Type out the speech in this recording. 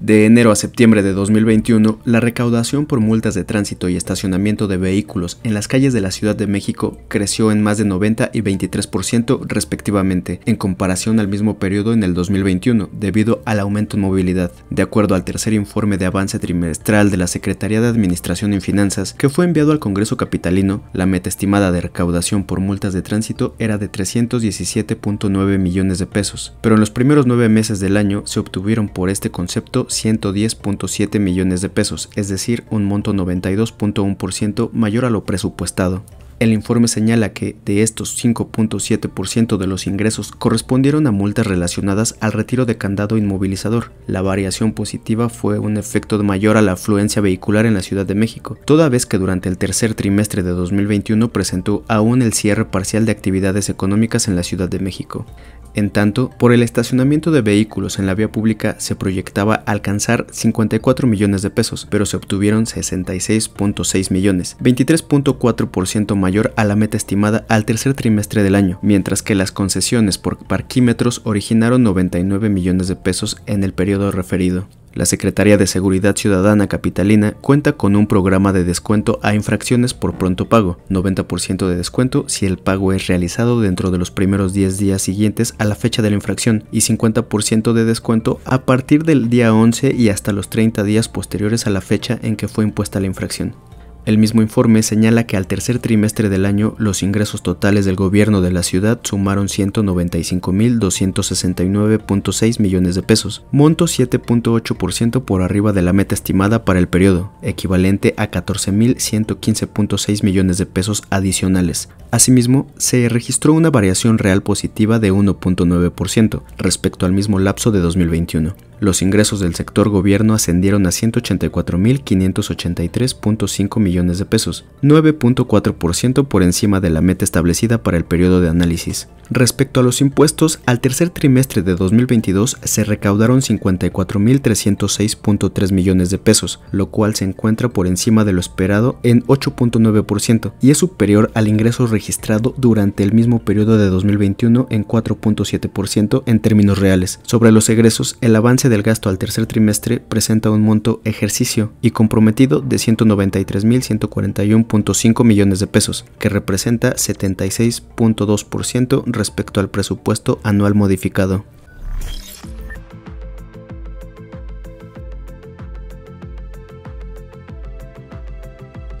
De enero a septiembre de 2021, la recaudación por multas de tránsito y estacionamiento de vehículos en las calles de la Ciudad de México creció en más de 90 y 23% respectivamente, en comparación al mismo periodo en el 2021, debido al aumento en movilidad, de acuerdo al tercer informe de avance trimestral de la Secretaría de Administración y Finanzas, que fue enviado al Congreso Capitalino, la meta estimada de recaudación por multas de tránsito era de 317.9 millones de pesos, pero en los primeros nueve meses del año se obtuvieron por este concepto 110.7 millones de pesos, es decir, un monto 92.1% mayor a lo presupuestado. El informe señala que de estos 5.7% de los ingresos correspondieron a multas relacionadas al retiro de candado inmovilizador. La variación positiva fue un efecto mayor a la afluencia vehicular en la Ciudad de México, toda vez que durante el tercer trimestre de 2021 presentó aún el cierre parcial de actividades económicas en la Ciudad de México. En tanto, por el estacionamiento de vehículos en la vía pública se proyectaba alcanzar 54 millones de pesos, pero se obtuvieron 66.6 millones, 23.4% más mayor a la meta estimada al tercer trimestre del año, mientras que las concesiones por parquímetros originaron 99 millones de pesos en el periodo referido. La Secretaría de Seguridad Ciudadana Capitalina cuenta con un programa de descuento a infracciones por pronto pago, 90% de descuento si el pago es realizado dentro de los primeros 10 días siguientes a la fecha de la infracción y 50% de descuento a partir del día 11 y hasta los 30 días posteriores a la fecha en que fue impuesta la infracción. El mismo informe señala que al tercer trimestre del año los ingresos totales del gobierno de la ciudad sumaron 195.269.6 millones de pesos, monto 7.8% por arriba de la meta estimada para el periodo, equivalente a 14.115.6 millones de pesos adicionales. Asimismo, se registró una variación real positiva de 1.9% respecto al mismo lapso de 2021. Los ingresos del sector gobierno ascendieron a 184.583.5 millones de pesos, 9.4% por encima de la meta establecida para el periodo de análisis. Respecto a los impuestos, al tercer trimestre de 2022 se recaudaron 54.306.3 millones de pesos, lo cual se encuentra por encima de lo esperado en 8.9% y es superior al ingreso registrado durante el mismo periodo de 2021 en 4.7% en términos reales. Sobre los egresos, el avance del gasto al tercer trimestre presenta un monto ejercicio y comprometido de 193.141.5 millones de pesos, que representa 76.2% respecto al presupuesto anual modificado.